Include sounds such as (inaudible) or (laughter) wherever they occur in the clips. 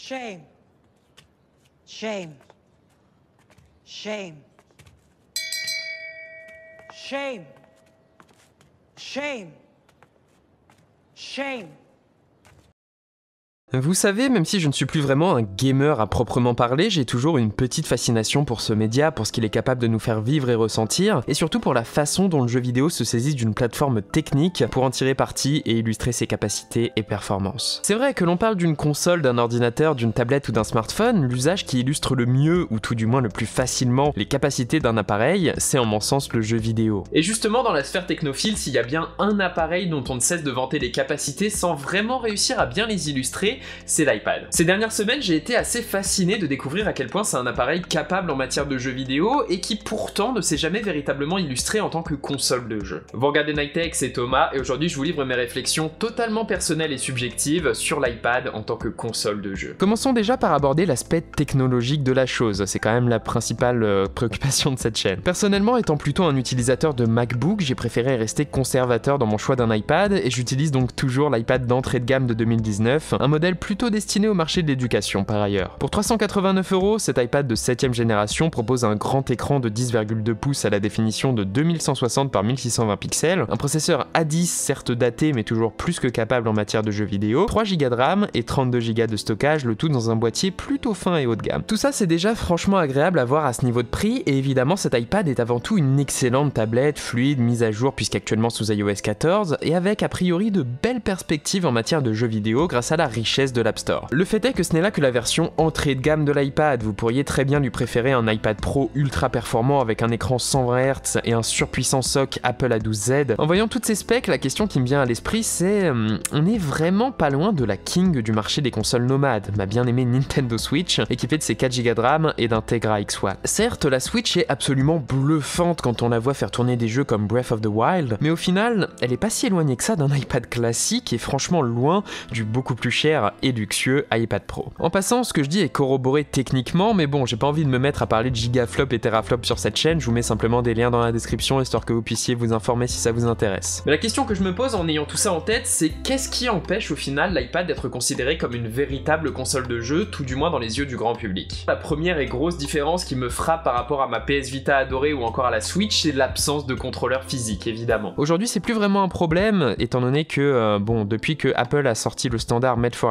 Shame. Shame. Shame. Shame. Shame. Shame. Vous savez, même si je ne suis plus vraiment un gamer à proprement parler, j'ai toujours une petite fascination pour ce média, pour ce qu'il est capable de nous faire vivre et ressentir, et surtout pour la façon dont le jeu vidéo se saisit d'une plateforme technique pour en tirer parti et illustrer ses capacités et performances. C'est vrai que l'on parle d'une console, d'un ordinateur, d'une tablette ou d'un smartphone, l'usage qui illustre le mieux, ou tout du moins le plus facilement, les capacités d'un appareil, c'est en mon sens le jeu vidéo. Et justement, dans la sphère technophile, s'il y a bien un appareil dont on ne cesse de vanter les capacités sans vraiment réussir à bien les illustrer, c'est l'iPad. Ces dernières semaines, j'ai été assez fasciné de découvrir à quel point c'est un appareil capable en matière de jeux vidéo et qui pourtant ne s'est jamais véritablement illustré en tant que console de jeu. Vous regardez Nightech, c'est Thomas et aujourd'hui je vous livre mes réflexions totalement personnelles et subjectives sur l'iPad en tant que console de jeu. Commençons déjà par aborder l'aspect technologique de la chose, c'est quand même la principale euh, préoccupation de cette chaîne. Personnellement, étant plutôt un utilisateur de MacBook, j'ai préféré rester conservateur dans mon choix d'un iPad et j'utilise donc toujours l'iPad d'entrée de gamme de 2019, un modèle plutôt destiné au marché de l'éducation par ailleurs. Pour 389 euros, cet iPad de 7ème génération propose un grand écran de 10,2 pouces à la définition de 2160 par 1620 pixels, un processeur A10 certes daté mais toujours plus que capable en matière de jeux vidéo, 3Go de RAM et 32Go de stockage, le tout dans un boîtier plutôt fin et haut de gamme. Tout ça c'est déjà franchement agréable à voir à ce niveau de prix et évidemment cet iPad est avant tout une excellente tablette fluide, mise à jour puisqu'actuellement sous iOS 14 et avec a priori de belles perspectives en matière de jeux vidéo grâce à la richesse de l'App Store. Le fait est que ce n'est là que la version entrée de gamme de l'iPad, vous pourriez très bien lui préférer un iPad Pro ultra performant avec un écran 120 Hz et un surpuissant SOC Apple A12Z. En voyant toutes ces specs, la question qui me vient à l'esprit c'est... Hum, on est vraiment pas loin de la king du marché des consoles nomades, ma bien aimée Nintendo Switch, équipée de ses 4Go de RAM et d'un Tegra X1. Certes, la Switch est absolument bluffante quand on la voit faire tourner des jeux comme Breath of the Wild, mais au final, elle est pas si éloignée que ça d'un (laughs) iPad classique et franchement loin du beaucoup plus cher et luxueux iPad Pro. En passant, ce que je dis est corroboré techniquement, mais bon, j'ai pas envie de me mettre à parler de gigaflop et teraflop sur cette chaîne, je vous mets simplement des liens dans la description histoire que vous puissiez vous informer si ça vous intéresse. Mais la question que je me pose en ayant tout ça en tête, c'est qu'est-ce qui empêche au final l'iPad d'être considéré comme une véritable console de jeu, tout du moins dans les yeux du grand public La première et grosse différence qui me frappe par rapport à ma PS Vita adorée ou encore à la Switch, c'est l'absence de contrôleur physique, évidemment. Aujourd'hui, c'est plus vraiment un problème, étant donné que, euh, bon, depuis que Apple a sorti le standard Made for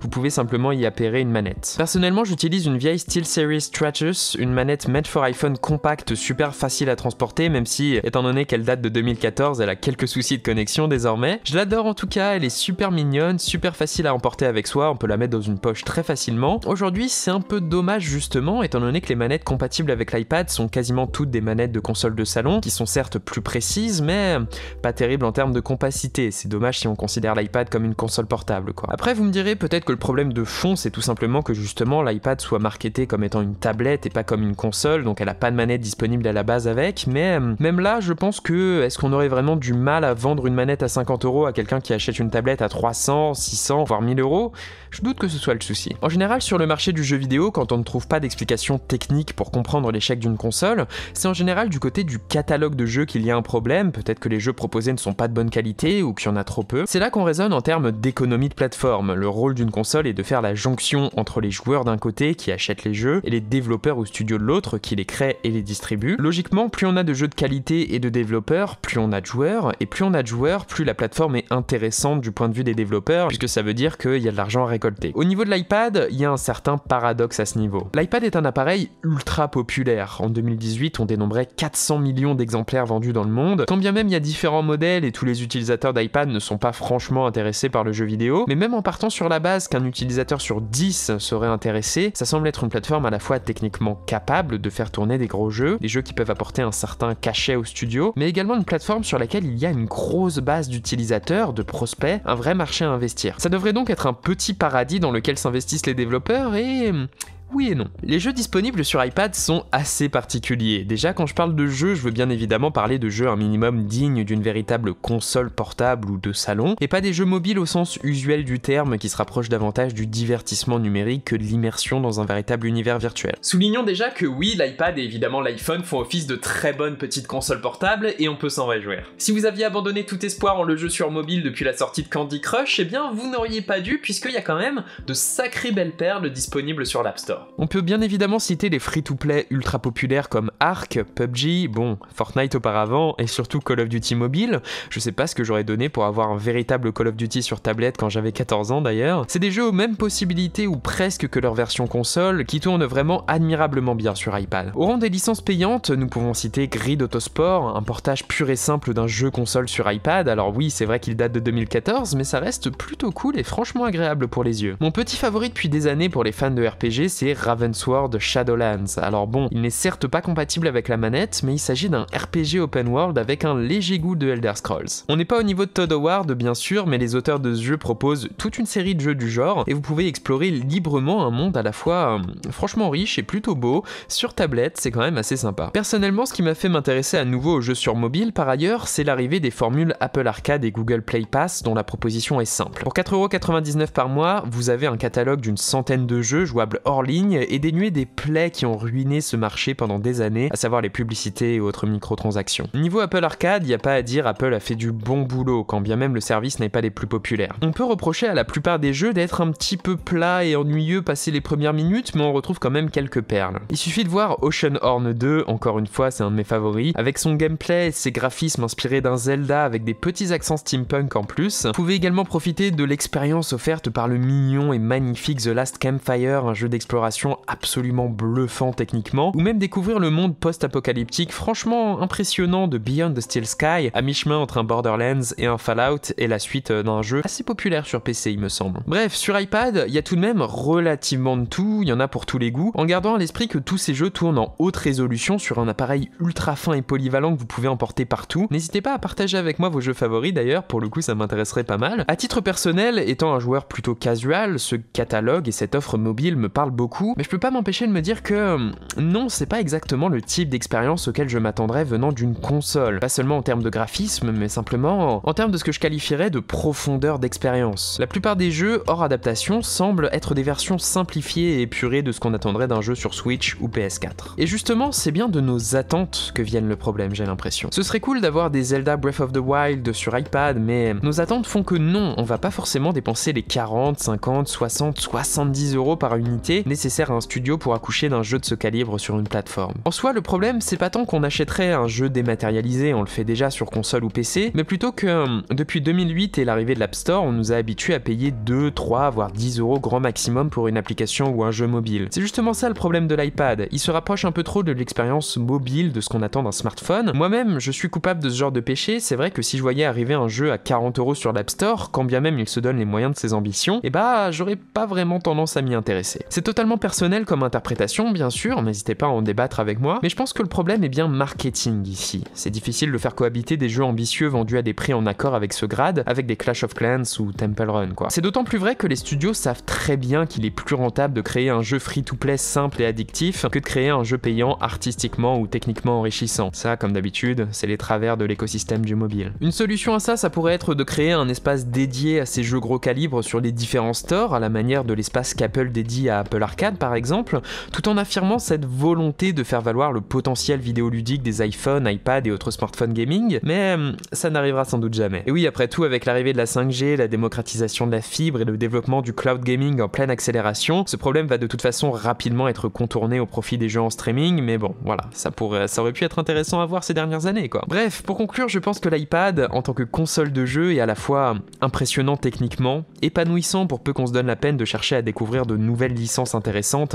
vous pouvez simplement y appairer une manette. Personnellement, j'utilise une vieille SteelSeries Stratus, une manette made for iPhone compacte, super facile à transporter, même si, étant donné qu'elle date de 2014, elle a quelques soucis de connexion désormais. Je l'adore en tout cas, elle est super mignonne, super facile à emporter avec soi, on peut la mettre dans une poche très facilement. Aujourd'hui, c'est un peu dommage justement, étant donné que les manettes compatibles avec l'iPad sont quasiment toutes des manettes de console de salon, qui sont certes plus précises, mais pas terribles en termes de compacité. C'est dommage si on considère l'iPad comme une console portable, quoi. Après, vous me dirait peut-être que le problème de fond, c'est tout simplement que justement l'iPad soit marketé comme étant une tablette et pas comme une console, donc elle a pas de manette disponible à la base avec, mais euh, même là, je pense que est-ce qu'on aurait vraiment du mal à vendre une manette à 50 euros à quelqu'un qui achète une tablette à 300, 600, voire 1000 euros Je doute que ce soit le souci. En général, sur le marché du jeu vidéo, quand on ne trouve pas d'explication technique pour comprendre l'échec d'une console, c'est en général du côté du catalogue de jeux qu'il y a un problème, peut-être que les jeux proposés ne sont pas de bonne qualité ou qu'il y en a trop peu. C'est là qu'on raisonne en termes d'économie de plateforme le rôle d'une console est de faire la jonction entre les joueurs d'un côté qui achètent les jeux et les développeurs ou studios de l'autre qui les créent et les distribuent. Logiquement, plus on a de jeux de qualité et de développeurs, plus on a de joueurs, et plus on a de joueurs, plus la plateforme est intéressante du point de vue des développeurs, puisque ça veut dire qu'il y a de l'argent à récolter. Au niveau de l'iPad, il y a un certain paradoxe à ce niveau. L'iPad est un appareil ultra populaire. En 2018, on dénombrait 400 millions d'exemplaires vendus dans le monde, quand bien même il y a différents modèles et tous les utilisateurs d'iPad ne sont pas franchement intéressés par le jeu vidéo, mais même en Partant sur la base qu'un utilisateur sur 10 serait intéressé, ça semble être une plateforme à la fois techniquement capable de faire tourner des gros jeux, des jeux qui peuvent apporter un certain cachet au studio, mais également une plateforme sur laquelle il y a une grosse base d'utilisateurs, de prospects, un vrai marché à investir. Ça devrait donc être un petit paradis dans lequel s'investissent les développeurs et hum, oui et non. Les jeux disponibles sur iPad sont assez particuliers. Déjà, quand je parle de jeux, je veux bien évidemment parler de jeux un minimum dignes d'une véritable console portable ou de salon, et pas des jeux mobiles au sens usuel du terme qui se rapprochent davantage du divertissement numérique que de l'immersion dans un véritable univers virtuel. Soulignons déjà que oui, l'iPad et évidemment l'iPhone font office de très bonnes petites consoles portables et on peut s'en réjouir. Si vous aviez abandonné tout espoir en le jeu sur mobile depuis la sortie de Candy Crush, eh bien vous n'auriez pas dû puisqu'il y a quand même de sacrées belles perles disponibles sur l'App Store. On peut bien évidemment citer les free-to-play ultra populaires comme Ark, PUBG, bon, Fortnite auparavant, et surtout Call of Duty Mobile. Je sais pas ce que j'aurais donné pour avoir un véritable Call of Duty sur tablette quand j'avais 14 ans d'ailleurs. C'est des jeux aux mêmes possibilités ou presque que leur version console, qui tournent vraiment admirablement bien sur iPad. Au rang des licences payantes, nous pouvons citer Grid Autosport, un portage pur et simple d'un jeu console sur iPad. Alors oui, c'est vrai qu'il date de 2014, mais ça reste plutôt cool et franchement agréable pour les yeux. Mon petit favori depuis des années pour les fans de RPG, c'est Ravensword Ravensward Shadowlands. Alors bon, il n'est certes pas compatible avec la manette, mais il s'agit d'un RPG open world avec un léger goût de Elder Scrolls. On n'est pas au niveau de Todd Howard bien sûr, mais les auteurs de ce jeu proposent toute une série de jeux du genre et vous pouvez explorer librement un monde à la fois euh, franchement riche et plutôt beau. Sur tablette, c'est quand même assez sympa. Personnellement, ce qui m'a fait m'intéresser à nouveau aux jeux sur mobile par ailleurs, c'est l'arrivée des formules Apple Arcade et Google Play Pass dont la proposition est simple. Pour 4,99€ par mois, vous avez un catalogue d'une centaine de jeux jouables hors ligne et dénué des plaies qui ont ruiné ce marché pendant des années, à savoir les publicités et autres microtransactions. Niveau Apple Arcade, il n'y a pas à dire, Apple a fait du bon boulot, quand bien même le service n'est pas les plus populaires. On peut reprocher à la plupart des jeux d'être un petit peu plat et ennuyeux passé les premières minutes, mais on retrouve quand même quelques perles. Il suffit de voir Ocean Horn 2, encore une fois, c'est un de mes favoris, avec son gameplay et ses graphismes inspirés d'un Zelda avec des petits accents steampunk en plus. Vous pouvez également profiter de l'expérience offerte par le mignon et magnifique The Last Campfire, un jeu d'exploration absolument bluffant techniquement, ou même découvrir le monde post-apocalyptique franchement impressionnant de Beyond the Steel Sky, à mi-chemin entre un Borderlands et un Fallout, et la suite euh, d'un jeu assez populaire sur PC il me semble. Bref, sur iPad, il y a tout de même relativement de tout, il y en a pour tous les goûts, en gardant à l'esprit que tous ces jeux tournent en haute résolution sur un appareil ultra fin et polyvalent que vous pouvez emporter partout. N'hésitez pas à partager avec moi vos jeux favoris d'ailleurs, pour le coup ça m'intéresserait pas mal. À titre personnel, étant un joueur plutôt casual, ce catalogue et cette offre mobile me parlent beaucoup mais je peux pas m'empêcher de me dire que euh, non, c'est pas exactement le type d'expérience auquel je m'attendrais venant d'une console. Pas seulement en termes de graphisme, mais simplement en termes de ce que je qualifierais de profondeur d'expérience. La plupart des jeux hors adaptation semblent être des versions simplifiées et épurées de ce qu'on attendrait d'un jeu sur Switch ou PS4. Et justement, c'est bien de nos attentes que viennent le problème, j'ai l'impression. Ce serait cool d'avoir des Zelda Breath of the Wild sur iPad, mais nos attentes font que non, on va pas forcément dépenser les 40, 50, 60, 70 euros par unité nécessairement nécessaire à un studio pour accoucher d'un jeu de ce calibre sur une plateforme. En soi, le problème, c'est pas tant qu'on achèterait un jeu dématérialisé, on le fait déjà sur console ou PC, mais plutôt que euh, depuis 2008 et l'arrivée de l'App Store, on nous a habitués à payer 2, 3, voire 10 euros grand maximum pour une application ou un jeu mobile. C'est justement ça le problème de l'iPad, il se rapproche un peu trop de l'expérience mobile de ce qu'on attend d'un smartphone. Moi-même, je suis coupable de ce genre de péché, c'est vrai que si je voyais arriver un jeu à 40 euros sur l'App Store, quand bien même il se donne les moyens de ses ambitions, et eh bah j'aurais pas vraiment tendance à m'y intéresser. C'est totalement personnel comme interprétation, bien sûr, n'hésitez pas à en débattre avec moi, mais je pense que le problème est bien marketing ici. C'est difficile de faire cohabiter des jeux ambitieux vendus à des prix en accord avec ce grade, avec des Clash of Clans ou Temple Run, quoi. C'est d'autant plus vrai que les studios savent très bien qu'il est plus rentable de créer un jeu free-to-play simple et addictif que de créer un jeu payant artistiquement ou techniquement enrichissant. Ça, comme d'habitude, c'est les travers de l'écosystème du mobile. Une solution à ça, ça pourrait être de créer un espace dédié à ces jeux gros calibre sur les différents stores, à la manière de l'espace qu'Apple dédie à Apple Arcade par exemple, tout en affirmant cette volonté de faire valoir le potentiel vidéoludique des iPhone, iPad et autres smartphones gaming, mais euh, ça n'arrivera sans doute jamais. Et oui, après tout, avec l'arrivée de la 5G, la démocratisation de la fibre et le développement du cloud gaming en pleine accélération, ce problème va de toute façon rapidement être contourné au profit des jeux en streaming, mais bon, voilà, ça, pourrait, ça aurait pu être intéressant à voir ces dernières années, quoi. Bref, pour conclure, je pense que l'iPad, en tant que console de jeu, est à la fois impressionnant techniquement, épanouissant pour peu qu'on se donne la peine de chercher à découvrir de nouvelles licences intéressantes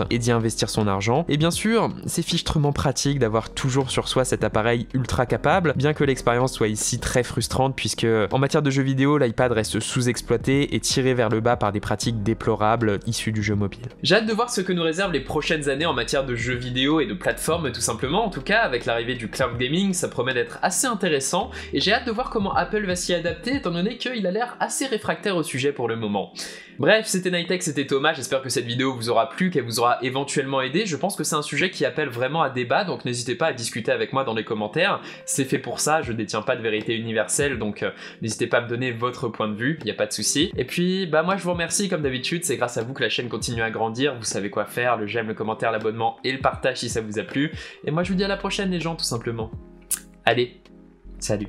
et d'y investir son argent. Et bien sûr, c'est fichtrement pratique d'avoir toujours sur soi cet appareil ultra capable, bien que l'expérience soit ici très frustrante puisque en matière de jeux vidéo, l'iPad reste sous-exploité et tiré vers le bas par des pratiques déplorables issues du jeu mobile. J'ai hâte de voir ce que nous réservent les prochaines années en matière de jeux vidéo et de plateformes tout simplement. En tout cas, avec l'arrivée du cloud gaming, ça promet d'être assez intéressant et j'ai hâte de voir comment Apple va s'y adapter étant donné qu'il a l'air assez réfractaire au sujet pour le moment. Bref, c'était Nitech, c'était Thomas, j'espère que cette vidéo vous aura plu, qu'elle vous aura éventuellement aidé. Je pense que c'est un sujet qui appelle vraiment à débat, donc n'hésitez pas à discuter avec moi dans les commentaires. C'est fait pour ça, je détiens pas de vérité universelle, donc euh, n'hésitez pas à me donner votre point de vue, il n'y a pas de souci. Et puis, bah moi je vous remercie comme d'habitude, c'est grâce à vous que la chaîne continue à grandir, vous savez quoi faire, le j'aime, le commentaire, l'abonnement et le partage si ça vous a plu. Et moi je vous dis à la prochaine les gens, tout simplement. Allez, salut